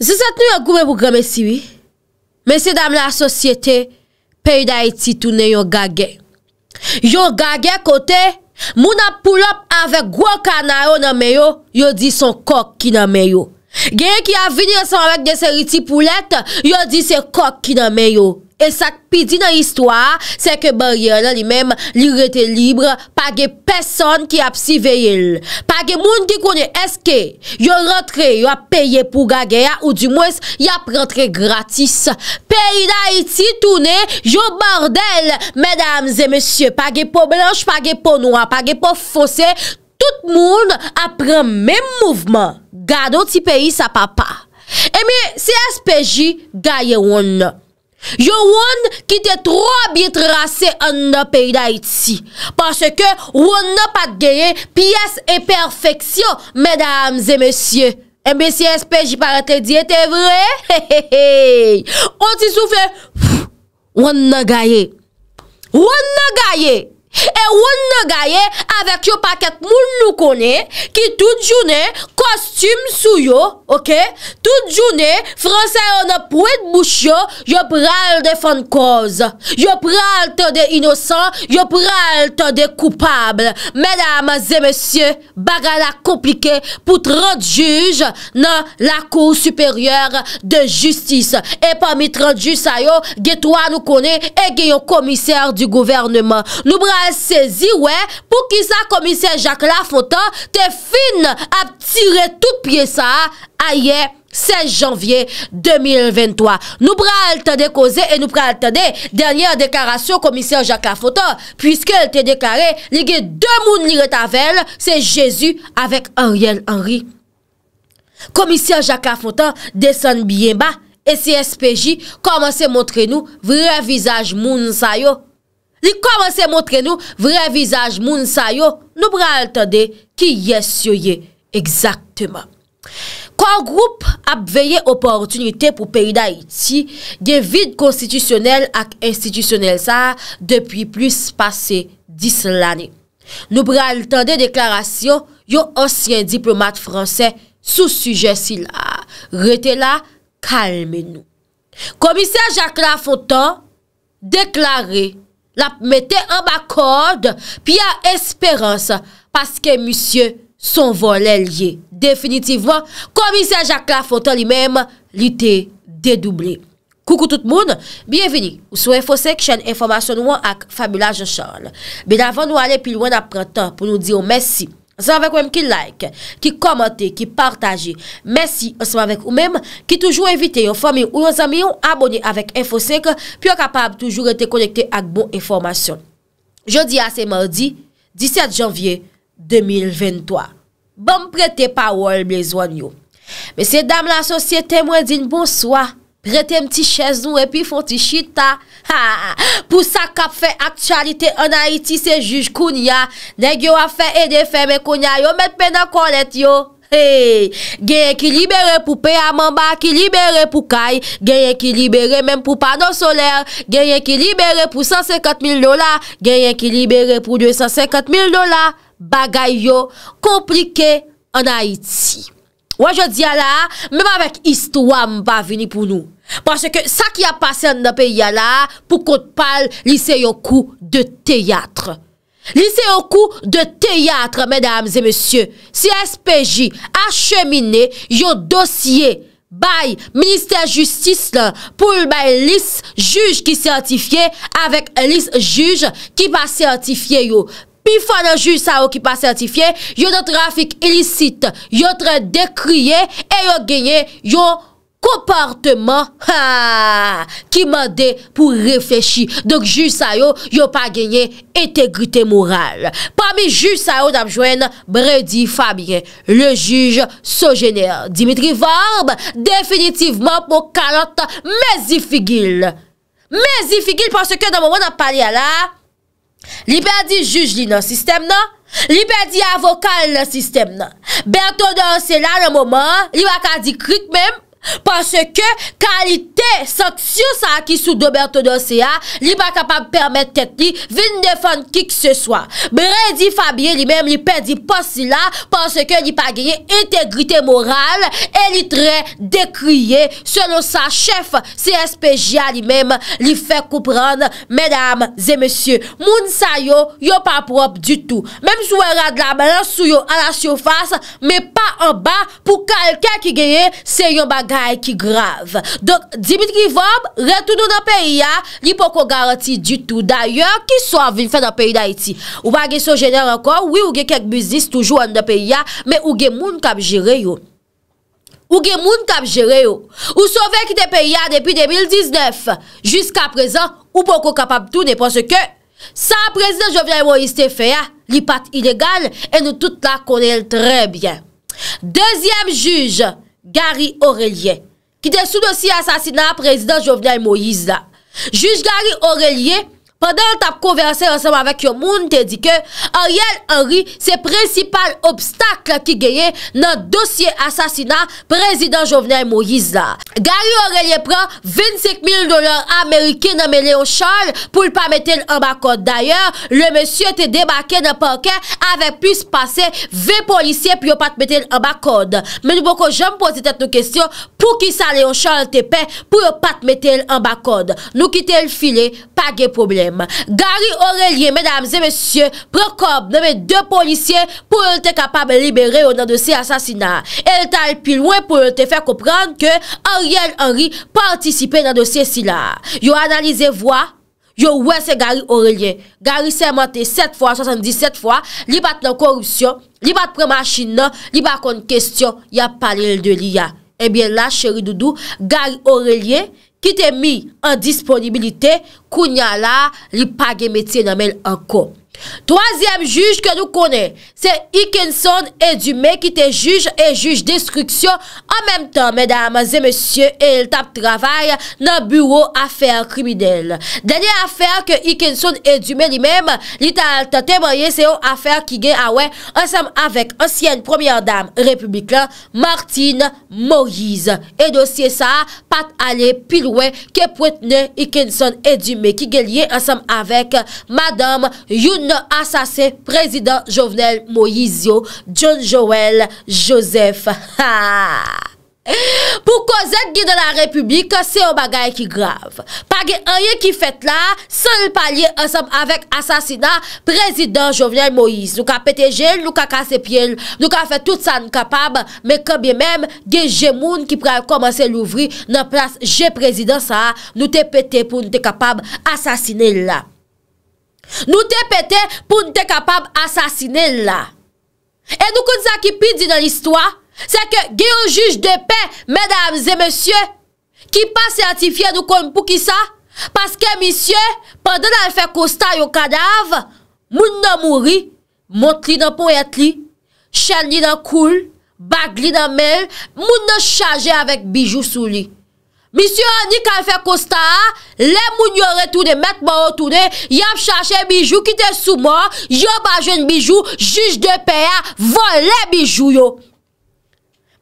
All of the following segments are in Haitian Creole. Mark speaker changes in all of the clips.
Speaker 1: Zisat ah. nou yo goube pou greme siwi Mese dam la sosyete Perida iti toune yo gage Yo gage kote Mou na poulop avek Gwo kanayo nan meyo Yo di son kok ki nan meyo Genye ki avini yon sanwek Deser iti pou let Yo di se kok ki nan meyo E sak pidi nan istwa, seke bari ala li mem, librete libre, page peson ki ap si veyil. Page moun ki kone eske, yo rentre, yo ap peye pou gage ya, ou di mwes, yo ap rentre gratis. Peyi da iti, toune, yo bordel, medamze, mesye, page po blanche, page po noa, page po fose, tout moun ap pren mem mouvman. Gado ti peyi sa papa. Emi, eh si espéji gaye woun nou. Yo wan ki te troa bi trase an na peyda etsi Pase ke wan na pat geye piyes e perfeksyon Medams e mesye Mbc SP jipare te diye te vre On ti soufe Wan na geye Wan na geye E woun nou gaye, avek yo paket moun nou kone, ki tout jounen, kostyme sou yo, ok, tout jounen, fransa yo nou pouet bouch yo, yo pral defan kouz, yo pral te de inosan, yo pral te de koupable. Mèdames et mèsyè, bagala komplike pou 30 juj nan la kou supèryèr de justis. E pa mi 30 juj sa yo, gey towa nou kone, e gey yo komisyèr di gouvernement. al se zi we pou ki sa komisyen Jacques Lafoutan te fin ap tire tout piye sa a ye 16 janvye 2023. Nou pra al tade koze e nou pra al tade dernyan dekarasyon komisyen Jacques Lafoutan pwiske el te dekare ligye 2 moun nire tavel se Jezu avèk Ariel Henry. Komisyen Jacques Lafoutan desen biye ba e si SPJ koman se montre nou vre visaj moun sa yo. Li komanse montre nou vre vizaj moun sa yo, nou pral tende ki yes yo ye ekzakteman. Kon group ap veye oportunite pou peyi da iti, gen vide konstitusyonel ak institusyonel sa depi plus pase dis lani. Nou pral tende deklarasyon yo ansyen diplomat franse sou suje si la. Rete la, kalme nou. Komisyen Jacques Lafontan deklare la mette an ba kord, pi a esperans, paske musye son volen liye. Definitivwan, komisyen Jacques Lafontan li menm, li te dedoublé. Koukou tout moun, biye vini ou sou info section, informasyon nou an ak Fabula Jean Charles. Ben avan nou ale pi lwen ap prantan, pou nou di yo mersi. Sèm avèk wèm ki like, ki komote, ki partaje, mèsi, sèm avèk wèm, ki toujou evite yon fòmi ou yon zami yon abonye avèk infosek, pyo kapab toujou rete konekte ak bon informasyon. Jodi a se mèrdi, 17 janvye 2023. Bèm prete pa wèl mèzwan yon. Mèse dam la sosye temwen din bon soa. Prete mti chèzou epi fonti chita. Pou sa ka fe aktualite anayiti se juj koun ya. Nèk yo a fe ede fe me koun ya yo met pe nan kon let yo. Genye ki libere pou pe amamba, ki libere pou kay. Genye ki libere menm pou pano soler. Genye ki libere pou 150.000 dola. Genye ki libere pou 250.000 dola. Bagay yo komplike anayiti. Wajod ya la, mwen pa vek istwa mwen pa vini pou nou. Pwase ke sa ki a pase an nan peyi ya la, pou kon pal lise yon kou de teyatre. Lise yon kou de teyatre, mwen dames e monsye. Si SPJ a chemine yon dosye bay Ministèr Justice pou lise juj ki sertifiye avèk lise juj ki pa sertifiye yon. Pi fwa nan ju sa yo ki pa sertifiye, yon trafik ilisite, yon tre dekriye, e yon genye yon komparteman ki mande pou reflechi. Donk ju sa yo, yon pa genye etegrite moral. Pamis ju sa yo dapjwen, bre di fabie, le juj so jene. Dimitri Varb, definitivman pou kalant mezifigil. Mezifigil panse ke nan moun an pali ala, Li bè di juj li nan sistem nan Li bè di avokal nan sistem nan Bè ton danse la nan mouman Li wak an di krik mèm Pansè ke kalit seksyon sa aki sou dober to do se a, li pa kapab permette tet li vin defan ki k se swa. Bredi Fabien li mem li pedi pos li la, pons ke li pa geye integrite moral e li tre dekriye selon sa chef CSPGA li mem li fe koupran medam zemesye. Moun sa yo yo pa prop du tou. Mem sou e rad la balan sou yo an la soufas, me pa an ba pou kalkan ki geye, se yon bagay ki grav. Donk Dimitri Vob, retoun nou nan peyi ya, li pou kon garanti du tout. D'ailleurs, ki sou avil fè nan peyi d'Haïti. Ou bagè sou jener ankon, oui ouge kek bizis toujou an nan peyi ya, mè ouge moun kap jere yo. Ouge moun kap jere yo. Ou sou vek de peyi ya depi 2019. Jusk an prezant, ou pou kon kap ap toune. Pon se ke, sa prezant jo vya yon liste fè ya, li pat ilegal, en nou tout la konel trè bie. Dezyem juj, Gary Aurelien. Ki de sou dosi asasina prezident Jovenel Moïse la. Juge Gary Aurelie... Pendèl tap konverse ansèm avèk yon moun, te di ke, an riel an ri, se prensipal obstakl ki geye nan dosye asasina prezident jovenè Moïse la. Gari orèlè pran 25 000 dolar amerikè nan men Léon Charles pou l pa mette l an bakod. D'ayèr, le mèsyè te debakè nan pankè avè pwis pase ve polisè pou yon pat mette l an bakod. Men nou boko jèm pose tèt nou kèsyon pou ki sa Léon Charles te pe pou yon pat mette l an bakod. Nou kite l file, pa ge problem. Gary Aurelien, mèdames et mèsyè, prekob nèmè dè policè pou yon tè kapabè libère yon nan dosye asasina. El tal pi louè pou yon tè fè koupran ke Henry L. Henry participè nan dosye si la. Yo analize vwa, yo wè se Gary Aurelien. Gary sè mwate 7 fwa, 77 fwa, li bat nan korupsyon, li bat prèmachin nan, li bat kon kestyon, ya pale l de li ya. Ebyè eh la, chèri doudou, Gary Aurelien, Ki te mi an disponibilite, kou nya la li page metye namel an kom. Troasyem juj ke nou kone Se Ikenson Edume Ki te juj e juj destruksyon An menm tan, medan, zemesye E l tap travay Nan bureau afer krimidel Danyan afer ke Ikenson Edume Li menm, li ta temoye Se ou afer ki gen awe Ansem avek ansyen premier dame republikan Martine Moise E dosye sa pat ale Pilwe ke pwetne Ikenson Edume ki gen liye Ansem avek madame Youn nou asase prezident jovenel Moïse yo, John Joël Joseph. Ha! Pou ko zèd gè de la republik, se yo bagay ki grav. Pa gè anye ki fèt la, sol palye ansam avèk asasina prezident jovenel Moïse. Nou ka pète jèl, nou ka kase pièl, nou ka fè tout sa nou kapab, mè kè bè mèm, gè jè moun ki prè a komanse louvri nan plas jè prezident sa, nou te pète pou nou te kapab asasine la. Nou te pete pou nou te kapab asasine la. E nou kon sa ki pi di nan istwa, se ke gen yon juj de pe, medamze, monsye, ki pa sertifye nou kon pou ki sa, paske monsye, pandan an fek osta yo kadav, moun nan mouri, mont li nan pou et li, chan li nan koul, bag li nan mel, moun nan chaje avèk bijou sou li. Misyo Anik al fek osta a, le moun yore tounen, met moun tounen, yop chache bijou ki te sou moun, yop ajen bijou, jish de peya, vole bijou yo.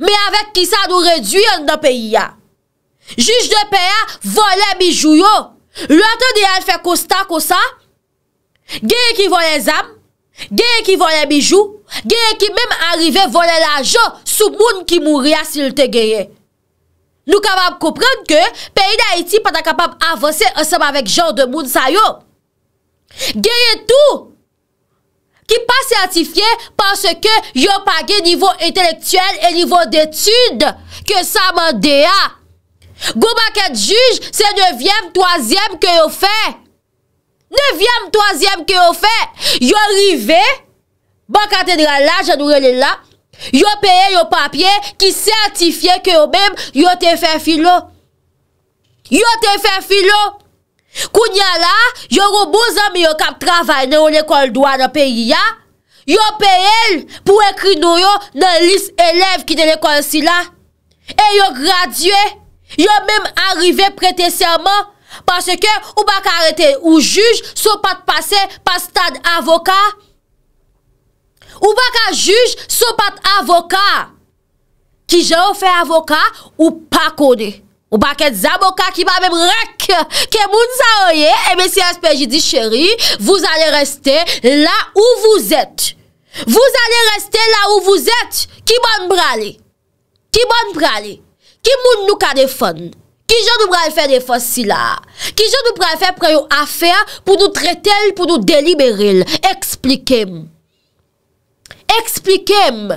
Speaker 1: Me avet ki sa nou reduyen nan peyi ya. Jish de peya, vole bijou yo. Lwa te di al fek osta ko sa? Gyeye ki vole zam, gyeye ki vole bijou, gyeye ki mèm arive vole lajou sou moun ki moun ria sil te gyeye. Nou kapap kopran ke peyi na eti pata kapap avanse asem avek jan de moun sayo. Geye tou ki pa sertifiye panse ke yo page nivou entelektuel e nivou detude ke sa mande ya. Gou maket juj se 9e, 3e ke yo fe. 9e, 3e ke yo fe. Yo rive, ban katedral la janou rele la. Yo peye yo papye ki sertifiye ke yo mèm yo te fè filo. Yo te fè filo. Kou nye la, yo rou boz an mi yo kap travayne ou l'ekol douan an peyi ya. Yo peye pou ekri nou yo nan lis elev ki de l'ekol si la. E yo gradye, yo mèm arrive prete serman. Parce ke ou bak arete ou juj sou pat pase pas stad avoka. Ou pa ka juj so pat avoka? Ki je ou fe avoka ou pa kone? Ou pa ket zavoka ki pa mem rek? Ke moun zahoye, M.S.P.J. Eh di cheri, vous allez rester la ou vous êtes. Vous allez rester la ou vous êtes. Ki moun brale? Ki moun brale? Ki moun nou ka defon? Ki je nou brale fe defon si la? Ki je nou brale fe preyo afer pou nou trete l pou nou delibere l? Eksplike moun. Eksplikem,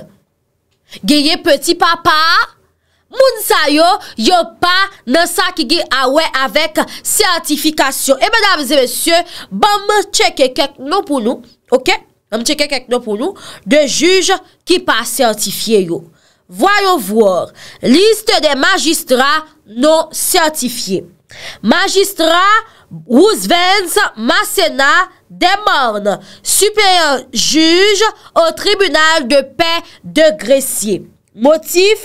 Speaker 1: geye peti papa, moun sa yo, yo pa nan sa ki ge awè avèk sertifikasyon. E eh, mèdames et mèsyè, ban mè cheke kek nou pou nou, ok? Ban mè cheke kek nou pou nou, de juj ki pa sertifiye yo. Voyon vòr, liste de magistrat nou sertifiye. Magistrat... Roosevelt Massena demande supérieur juge au tribunal de paix de Grécier. Motif,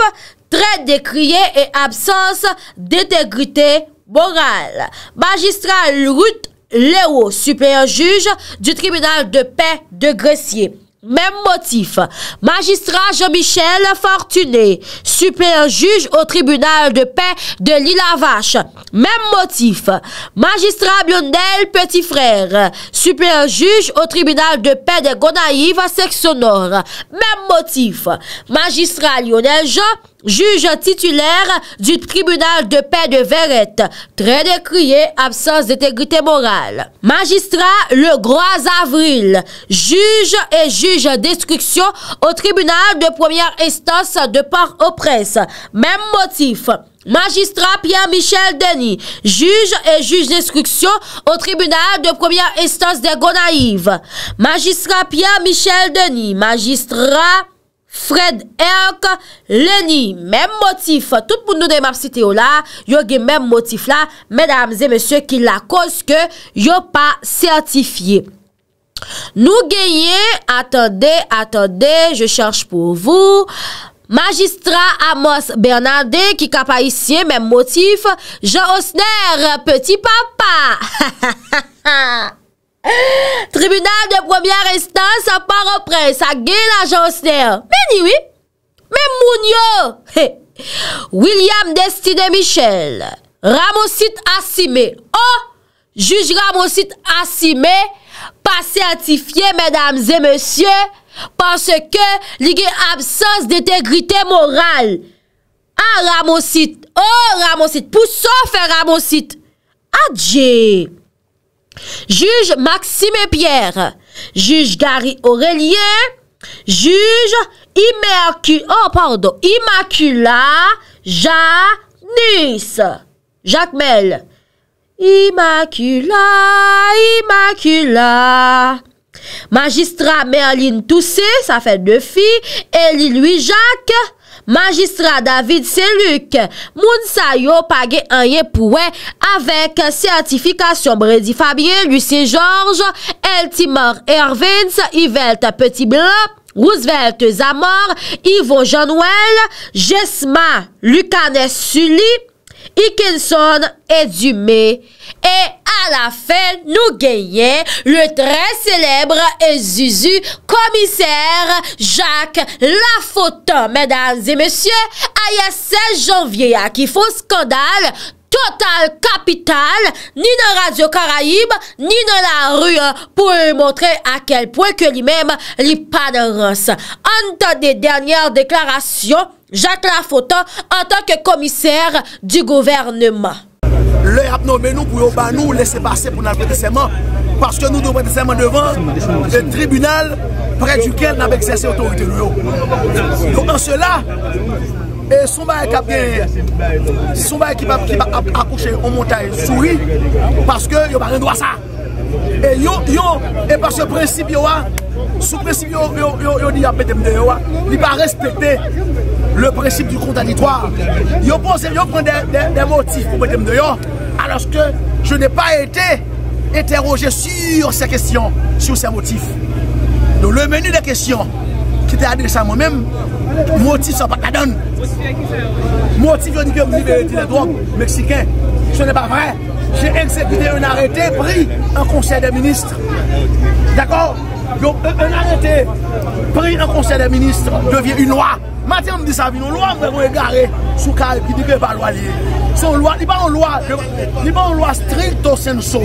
Speaker 1: très décrié et absence d'intégrité morale. Magistrat Ruth Léo, supérieur juge du tribunal de paix de Grécier. Même motif. Magistrat Jean-Michel Fortuné, Super juge au tribunal de paix de l'île Vache. Même motif. Magistrat Lionel Petit Frère, Super juge au tribunal de paix de Gonaïve section nord. Même motif. Magistrat Lionel Jean, juge titulaire du tribunal de paix de Verrette, très décrié absence d'intégrité morale. Magistrat le 3 avril, juge et juge d'instruction au tribunal de première instance de Port-au-Prince. Même motif. Magistrat Pierre-Michel Denis, juge et juge d'instruction au tribunal de première instance de Gonaïves. Magistrat Pierre-Michel Denis, magistrat Fred Erk, Lenny, mem motif, tout pou nou de map site yo la, yo gen mem motif la, medamze, mesye, ki la koske, yo pa sertifiye. Nou genye, atende, atende, je chanche pou vous, magistra Amos Bernande, ki kapa isye, mem motif, Jean Osner, peti papa, ha ha ha ha ha, Tribunal de première instance a par en presse, a gè l'agence nè. Mè niwi, mè moun yo. William Destiné Michel, ramosit assimé. Oh, juj ramosit assimé, pas certifié mèdames et monsieurs, parce que l'igé absence d'intégrité morale a ah, ramosit. Oh, ramosit, pou sa fè ramosit. Adjè. Juge Maxime Pierre, juge Gary Aurélien, juge Immercu, oh pardon, Immacula Janus. Jacques Mel. Immacula, Immacula. Magistrat Merline Toussé, ça fait deux filles. elie Louis Jacques. Magistra David Selouk, Moun Sayo, Pagé Anye Pouè, Avèk, Sertifikasyon Bredi Fabier, Lucie Georges, El Timor Ervins, Yvelt Petit Blanc, Rousvelte Zamor, Yvo Janouel, Gesma Lukanes Suli, Ikinson Edume, et à la fin, nous gagnons le très célèbre et Zuzu commissaire Jacques Lafotin. Mesdames et messieurs, à 16 janvier, à hein, qui font scandale, Total Capital, ni dans Radio caraïbe ni dans la rue, hein, pour montrer à quel point que lui-même mem pas des dernières déclarations, Jacques Lafotan en tant que commissaire du gouvernement.
Speaker 2: Le ap nou menou pou yo ba nou lese pase pou nan prete seman paske nou do prete seman devan tribunal prete yu ken nabèk zese otorite yu yo. Yo ansye la e soma e kap genye soma e kipap kipap akouche o monta e soui paske yo ba rendwa sa. E yo yo e paske prinsip yo a sous principe, ils ont pas respecter le principe du contradictoire. Ils ont pris des, motifs pour mettre dehors, alors que je n'ai pas été interrogé sur ces questions, sur ces motifs. Donc le menu des questions qui était adressé à moi-même, motif ça pas la donne. Motif, je dis que vous libérez les drogues mexicains. Ce n'est pas vrai. J'ai exécuté un arrêté pris en conseil des ministres. D'accord Yon anete pri yon konser de ministre devye yon lwa Matyan mdi savi, yon lwa mwen mwen gare sou ka yon lwa liye Yon lwa, liba yon lwa, liba yon lwa strikt ou senso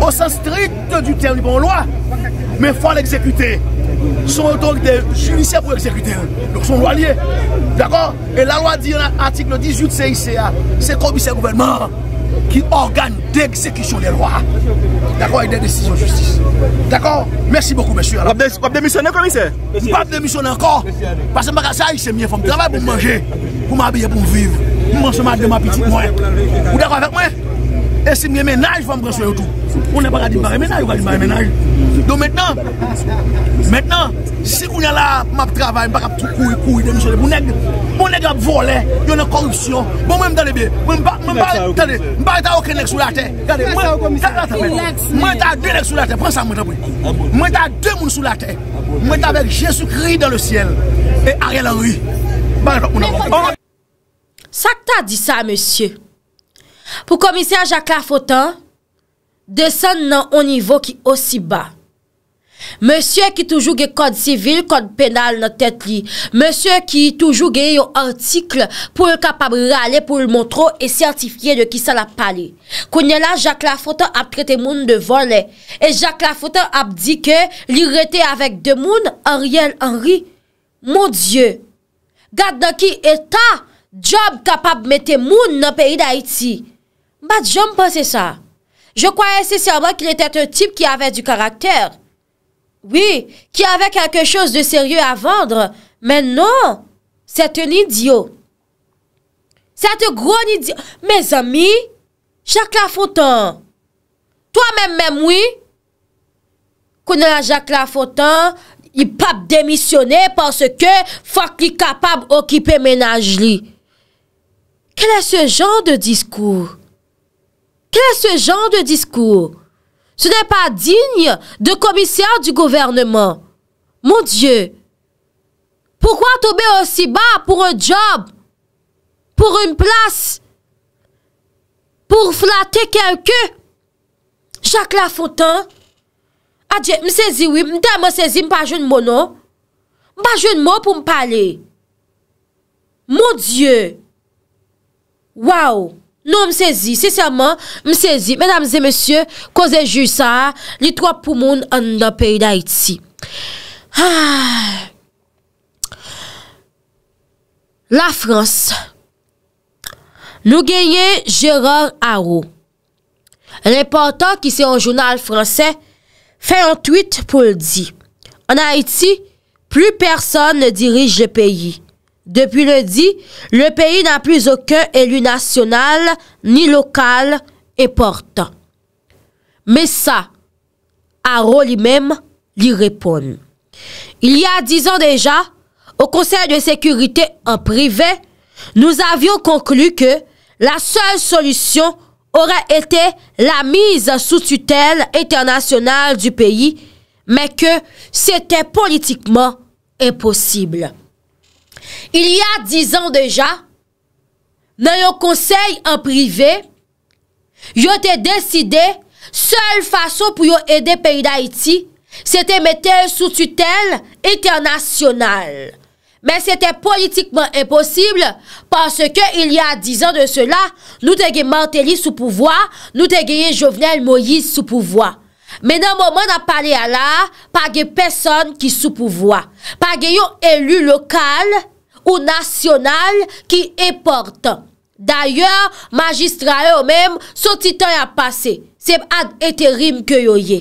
Speaker 2: Ou sen strikt du tem, liba yon lwa Men fwa l'exekute, sou yon tonk de jilise pou ekzekute Yon lwa liye, d'akon? E la lwa di yon artikel 18 CICA, se kobi se gouvenman ki organ de eksekisyon de lwa. D'akon, ek de desisyon justice. D'akon, mersi boku mèsyou. Wap demisyonè komise? Wap demisyonè ankon, pasè mbaka sa yi se mye fòm. Travè pou mmanje, pou mman biye pou mviv, pou mman seman de m'apitit mwen.
Speaker 3: Wou
Speaker 2: d'akon fèk mwen? E si mwen menaj fwa m breso yo tou. Mwen ne paradip bare menaj, mwen ne paradip bare menaj. Don mwen nan, mwen nan, si koun ala map travay, mwen bak ap tou kouy kouy, mwen neg ap vole, yon e korupsyon, mwen mwen mdanebe, mwen mba, mwen mba, mba mta oké nek sou la te, mwen ta de nek sou la te, mwen ta de moun sou la te, mwen ta vek
Speaker 1: Jesus Christ dan le siel, e ari la rui, mwen mda okoun a. Sa ta di sa mwen sye? Pou komisyen Jacques Lafoutan, desan nan onivou ki osi ba. Monsye ki toujou ge kod sivil, kod penal nan tet li. Monsye ki toujou ge yo artikel pou kapab rale pou l'montro e sertifiye de ki sa la pale. Kounye la Jacques Lafoutan ap krete moun de vole. E Jacques Lafoutan ap di ke li rete avèk de moun, Ariel Henry. Mon dieu! Gat nan ki eta job kapab mette moun nan peyi da iti. Pa di jom pa se sa. Je kwa ese saban ki rete te tip ki ave du karakter. Oui, ki ave kakè chos de serye non, a vendre. Men non, se te nidyo. Se te gro nidyo. Men zami, Jacques Lafontan. Toa men men moui. Kounen Jacques Lafontan, i pap demisyonè parce ke fok li kapab okipe menaj li. Kelè se jan de diskou? Kel se jan de diskour? Se ne pa digne de komisyon du governement. Mon dieu. Poukwa toube osi ba pou un job? Pou un plas? Pou flate kenke? Chak la fontan. Adje, msezi wim, mta msezi, mpa joun mouno. Mpa joun moun pou mpale. Mon dieu. Waouw. Nou msèzi, sèsyaman, msèzi, mèdames et msè, kozè ju sa, l'itwa pou moun an da peyi d'Haïti. Ah. La Frans, nou genye Gérard Arou, repotant ki se an jounal fransè, fè an tweet pou l'di. An Haïti, plu person ne dirij le peyi. Depuis lundi, le pays n'a plus aucun élu national ni local et portant. Mais ça, Aro lui-même lui répond. Il y a dix ans déjà, au Conseil de sécurité en privé, nous avions conclu que la seule solution aurait été la mise sous tutelle internationale du pays, mais que c'était politiquement impossible. Il y a 10 an deja, nan yon konsey en privé, yote deside, sol fason pou yon ede peyi da iti, se te mette sou tutel internasyonal. Men se te politikman imposible, panse ke il y a 10 an de cela, nou te ge Manteli sou pouvoi, nou te ge Jovenel Moïse sou pouvoi. Men nan mouman nan pale ala, pa ge peson ki sou pouvoi. Pa ge yon elu lokal, ou nasyonal ki e portan. D'ayor, magistra e o mem, sou titan ya pase, se ad eterim ke yo ye.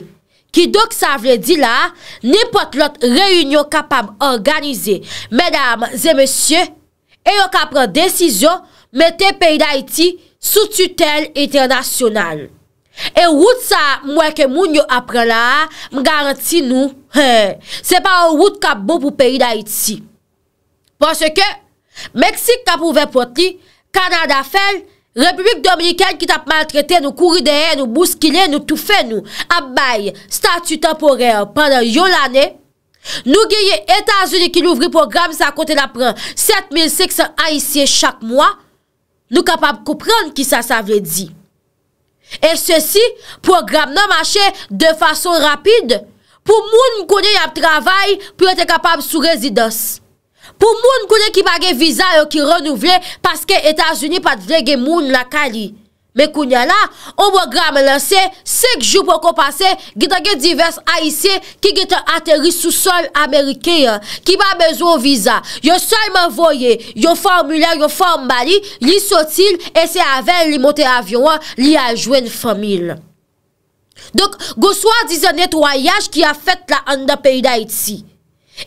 Speaker 1: Ki dok sa vredi la, nipot lot reyunyon kapab organize, medam, zemesye, e yo kapran desizyon, meten peyi da iti, sou tutel internasyonal. E wout sa mwen ke moun yo apren la, m garanti nou, se pa wout kap bo pou peyi da iti. Pon se ke, Meksik tap ouve pot li, Kanada fel, Republik Dominiken ki tap maltrete, nou kouri dehe, nou bouskile, nou toufe nou, ap baye, statu temporer, panan yon l'anè, nou geye Etasouni ki louvri program sa kote la pran, 7600 aisyè chak mwa, nou kapab koupran ki sa sa vle di. El se si, program nan mache de fason rapide, pou moun mkone yap travay, pou ete kapab sou rezidans. Pou moun koune ki pa ge viza yo ki renouvle, paske Etasuni pat vlege moun la kari. Me koune la, obo gram lanse, sek jou pou ko pase, gita ge divers aise, ki gita ateris sou sol Amerike, ki pa bezou viza. Yo sol mwen voye, yo fòm moulè, yo fòm bali, li sotil, ese avè, li motè avyon, li ajwen fomil. Dok, goswa dizen netwayaj, ki a fèt la an da peyda itsi.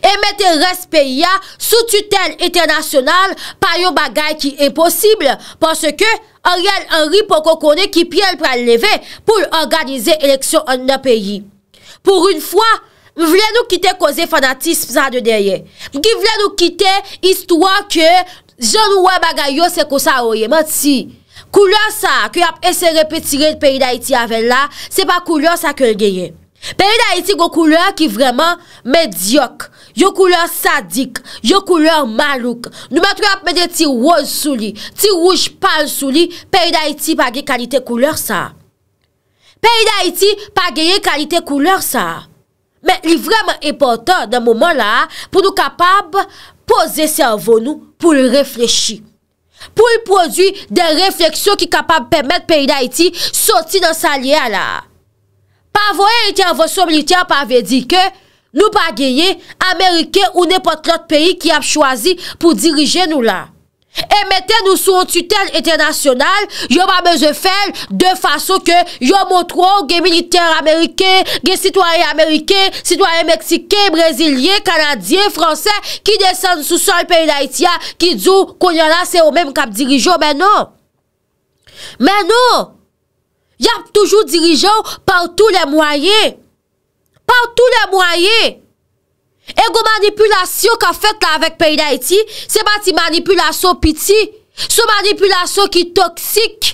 Speaker 1: E mette res peyi ya sou tutel eternasyonal pa yo bagay ki imposible pwoske oryel anri poko kone ki piel pral leve pou l'organize eleksyon an nou peyi. Pwou roun fwa, vle nou kite koze fanatisme sa de deye. Ki vle nou kite istwa ke zon wè bagay yo se ko sa oye. Mat si, kou lò sa ke ap ese repetire l peyi da iti avè la, se pa kou lò sa ke lgeye. Peri da iti go kouleur ki vreman medyok, yo kouleur sadik, yo kouleur malouk. Nou mètrè ap mède ti wòz sou li, ti wouj pal sou li, peri da iti pa geye kalite kouleur sa. Peri da iti pa geye kalite kouleur sa. Mè, li vreman epotan nan mouman la, pou nou kapab pose se anvo nou pou l reflechi. Pou l produ de refleksyon ki kapab pèmèt peri da iti soti nan sa liya la. Pa voye intervosyon militer pa ve di ke nou pa geye Amerike ou nepot lot peyi ki ap chwazi pou dirije nou la. E mette nou sou tutele ete nasyonal, yon pa me ze fel de faso ke yon motro gen militer Amerike, gen sitwary Amerike, sitwary Meksike, Brezilye, Kanadye, Fransè ki desen sou sol peyi la itya ki djou kon yon la se ou menm kap dirije ou men nou. Men nou! Y ap toujou dirijon poutou le mwaye. Poutou le mwaye. Ego manipulasyon ka fèt la vek peyda iti, se bati manipulasyon piti. Se manipulasyon ki toksik.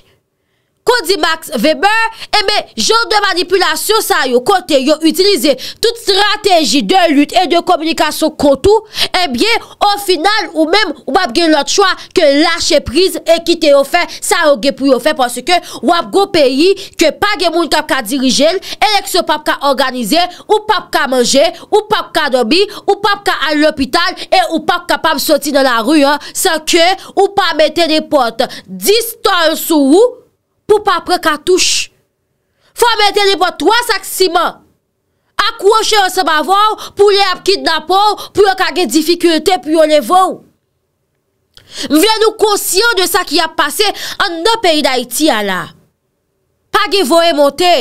Speaker 1: kou di Max Weber, ebe, eh joun de manipulasyon sa yo kote, yo utilize, tout strategi eh de lute, e de komunikasyon kou tou, ebyen, ou final, ou men, ou pap gen lot chwa, ke lâche priz, e kite yo fe, sa yo gepou yo fe, pwase ke, wap go peyi, ke pa gen moun kap ka dirijel, elekso pap ka organize, ou pap ka manje, ou pap ka dobi, ou pap ka al l'hopital, e ou pap kap ap soti nan la ruy, sa ke, ou pa mette de pote, distan sou ou, pou pa prek a touche. Fwa mwen tene po 3 sak siman, akwoshe an se bavou, pou le ap kidnapou, pou akage difikulte pou yon evou. Mwen nou konsyon de sa ki ap pase an nou peyi da iti ya la. Pagye voe monte,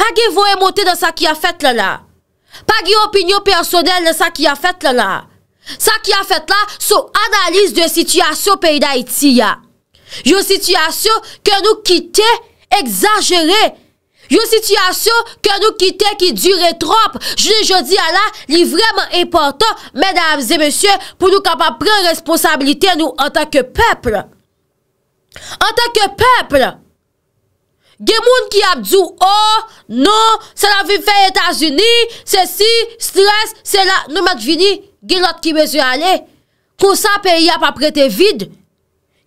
Speaker 1: pagye voe monte de sa ki a fet la la. Pagye opinyo personel de sa ki a fet la la. Sa ki a fet la, sou analise de sityasyon peyi da iti ya. Yo situasyon ke nou kite, exagere. Yo situasyon ke nou kite ki dure trop. Je ne jodi ala, li vreman importan, menames et messieurs, pou nou kapap pren responsabilite nou an tak ke peple. An tak ke peple. Gè moun ki ap djou, oh, non, se la vi fè Etats-Unis, se si, stres, se la, nou mèk vini, gè lot ki mèjou ale. Kousan pe y ap ap rete vide.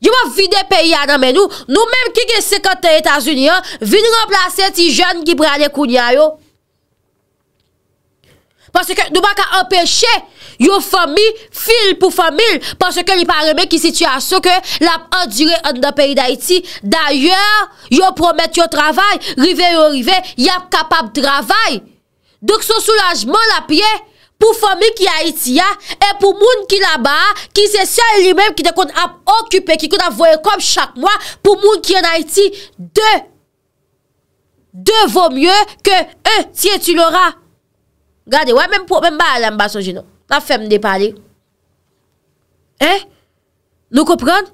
Speaker 1: Yo mwen vide peyi ananmen nou, nou menm ki gen se kante Etasunian, vin renplase ti joun ki brane kouni a yo. Pwase ke nou mwen ka empeshe, yo fomi fil pou fomi, pwase ke li paremen ki siti aso ke la anjire an dan peyi da iti. Daye, yo promet yo travay, rive yo rive, yap kapap travay. Dok sou soulajman la piye. Pou fomi ki a iti ya, e pou moun ki la ba, ki se sè li mèm ki de kon ap okupè, ki kon ap voyè kom chak mwa, pou moun ki yon a iti, de, de vò myè ke e, si eti lora. Gade, wè mèm pou, mèm ba alè mba sojè nou, la fèm de pale. Eh, nou koprèn?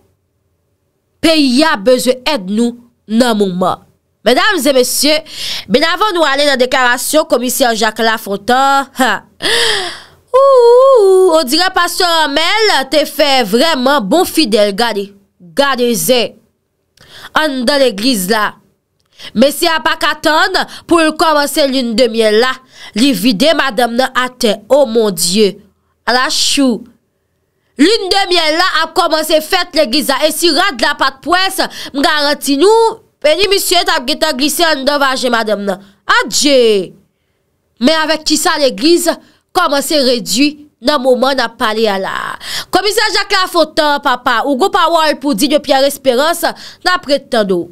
Speaker 1: Pe yon bezè ed nou nan moun mò. Menam zè, men avon nou alè nan deklarasyon komisyon Jacques Lafontan. On dire pasyon amèl, te fè vreman bon fidèl gade. Gade zè. An dan l'eglize la. Men si apak atan pou l'komanse l'un demyen la. Li vide madam nan ate. Oh mon die. La chou. L'un demyen la ap komanse fèt l'eglize la. E si rade la patpouès, mgaranti nou... Meni misye tab getan glise an do vaje madem nan. Adje! Men avek ki sa l'eglise, koman se redwi nan mouman na pale ala. Komise Jacques Lafontan, papa, ou go pa woy pou di dyo Pierre Esperance, nan prete tando.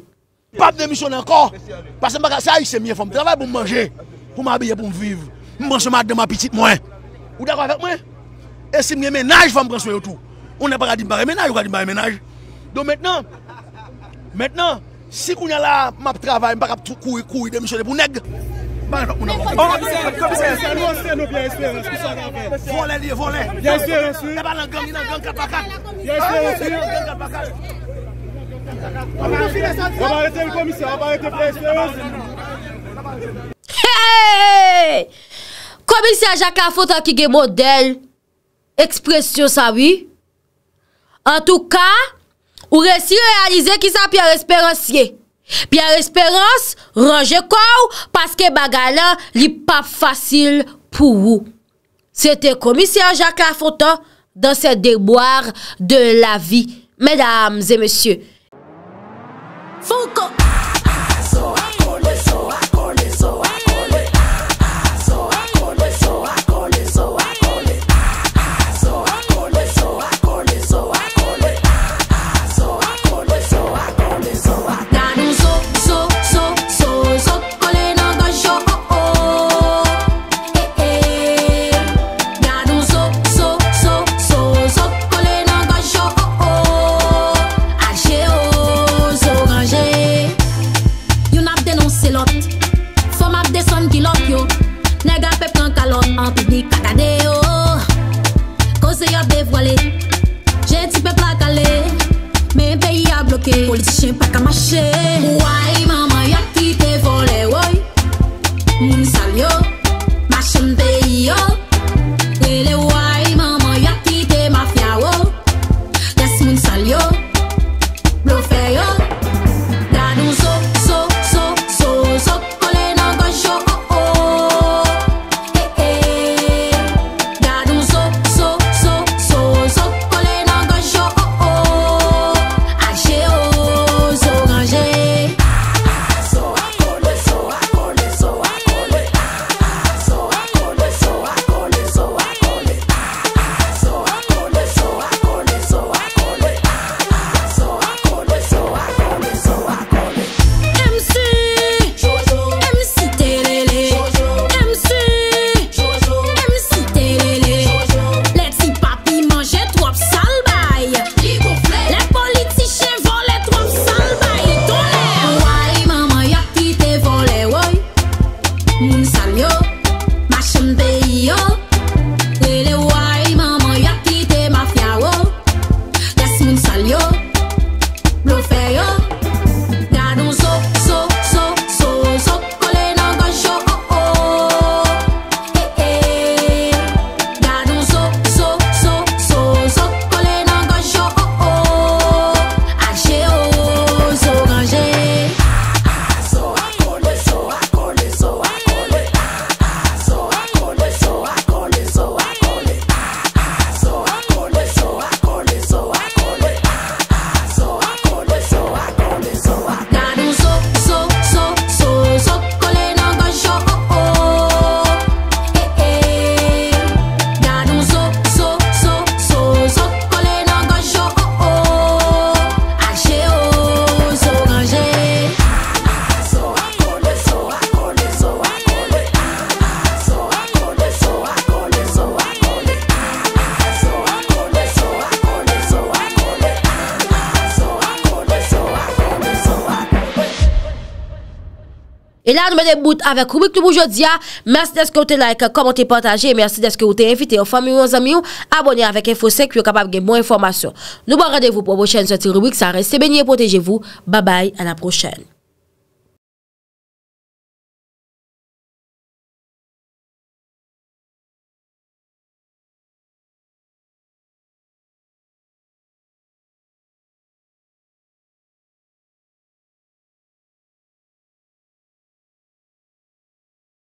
Speaker 1: Pap de misyon anko, pasen baka sa yi se mye fom.
Speaker 2: Travay pou m manje, pou m abye pou m vive. M manse mat de ma pitit mwen. Ou da kwa fap mwen? E si mwen menaj fom pranswe yo tou. Ou ne pa gadi mbare menaj, ou gadi mbare menaj. Do menenon, menenon, Si koun yal la map travay mbak ap kouy kouy demishone pou neg, ban nan kou nan. Komisyen, komisyen, nou anse nou kliye esperance. Vole liye, vole. Komisyen, komisyen, nou anse nou kliye esperance. Komisyen, komisyen, nou anse nou kliye esperance. Mbarete mi komisyen, mbarete mi esperance.
Speaker 1: Hey! Komisyen jaka fota ki ge model. Ekspresyon sa wi. En tou ka... Ou resi realize ki san Pierre Espérancier. Pierre Espérancier, ronge kou, paske Bagala, li pa fasil pou ou. Sete komisyon Jacques Lafontan, dan se deboire de la vi. Medams et messieurs, Woy mamay akite vole woy Moun salyo, machan dey yo E la nou menen bout avek Roubik nou boujodia. Mersi deske ou te like, komenti, pataje. Mersi deske ou te invite, ou fami ou zami ou abonye avek Infosec. Pyo kapab gen moun informasyon. Nou ban radevou pou obo chen soti Roubik. Sa reste beni e potejevou. Babay, anaprochen.